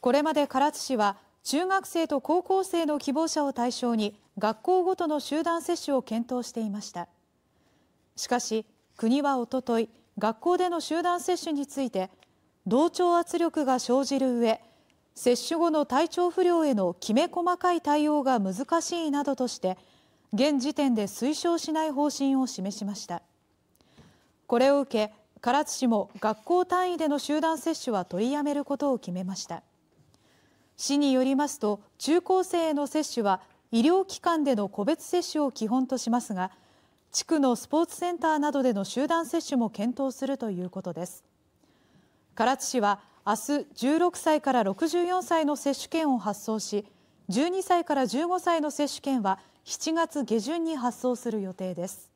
これまで唐津市は中学生と高校生の希望者を対象に学校ごとの集団接種を検討していましたしかし国はおととい学校での集団接種について同調圧力が生じる上接種後の体調不良へのきめ細かい対応が難しいなどとして現時点で推奨しない方針を示しましたこれを受け唐津市も学校単位での集団接種は取りやめることを決めました市によりますと中高生への接種は医療機関での個別接種を基本としますが地区のスポーツセンターなどでの集団接種も検討するということです唐津市は明日16歳から64歳の接種券を発送し12歳から15歳の接種券は7月下旬に発送する予定です